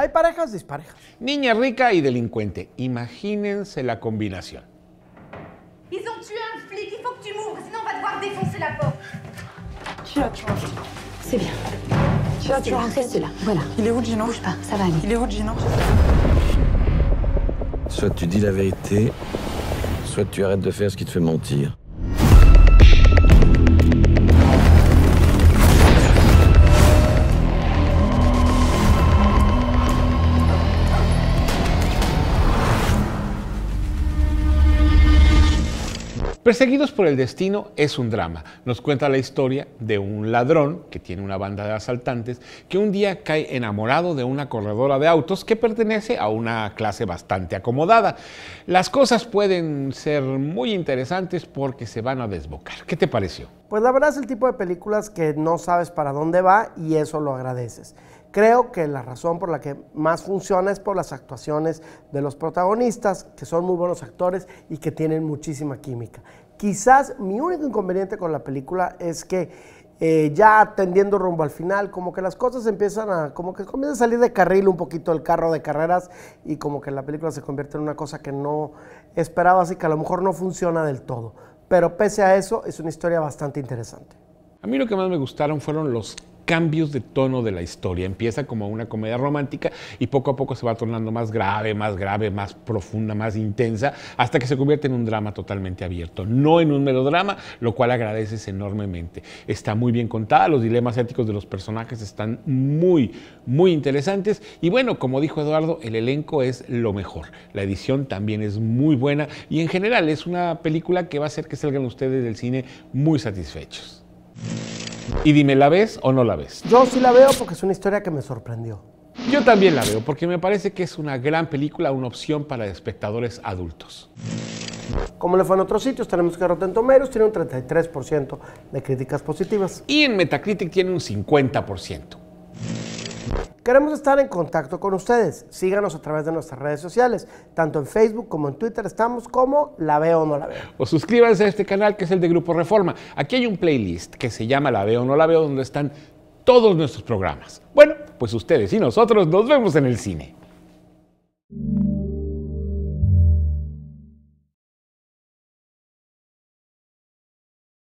Hay parejas disparejas. Niña rica y delincuente. Imagínense la combinación. Ils ont tué un flic, il faut que tu m'ouvres, sinon on va devoir défoncer la porte. Tu as, tu manges. C'est bien. Tu as, tu vois, reste là. Voilà. Il est où, Gino Bouge pas, ça va aller. Il est où, Gino Soit tu dis la vérité, soit tu arrêtes de faire ce qui te fait mentir. Perseguidos por el destino es un drama. Nos cuenta la historia de un ladrón que tiene una banda de asaltantes que un día cae enamorado de una corredora de autos que pertenece a una clase bastante acomodada. Las cosas pueden ser muy interesantes porque se van a desbocar. ¿Qué te pareció? Pues la verdad es el tipo de películas que no sabes para dónde va y eso lo agradeces. Creo que la razón por la que más funciona es por las actuaciones de los protagonistas, que son muy buenos actores y que tienen muchísima química. Quizás mi único inconveniente con la película es que eh, ya tendiendo rumbo al final, como que las cosas empiezan a, como que comienza a salir de carril un poquito el carro de carreras y como que la película se convierte en una cosa que no esperaba, así que a lo mejor no funciona del todo. Pero pese a eso, es una historia bastante interesante. A mí lo que más me gustaron fueron los cambios de tono de la historia. Empieza como una comedia romántica y poco a poco se va tornando más grave, más grave, más profunda, más intensa, hasta que se convierte en un drama totalmente abierto, no en un melodrama, lo cual agradeces enormemente. Está muy bien contada, los dilemas éticos de los personajes están muy, muy interesantes y bueno, como dijo Eduardo, el elenco es lo mejor. La edición también es muy buena y en general es una película que va a hacer que salgan ustedes del cine muy satisfechos. Y dime, ¿la ves o no la ves? Yo sí la veo porque es una historia que me sorprendió. Yo también la veo porque me parece que es una gran película, una opción para espectadores adultos. Como le fue en otros sitios, tenemos que Rotten Tomatoes tiene un 33% de críticas positivas. Y en Metacritic tiene un 50%. Queremos estar en contacto con ustedes. Síganos a través de nuestras redes sociales. Tanto en Facebook como en Twitter estamos como La Veo o No La Veo. O suscríbanse a este canal que es el de Grupo Reforma. Aquí hay un playlist que se llama La Veo o No La Veo donde están todos nuestros programas. Bueno, pues ustedes y nosotros nos vemos en el cine.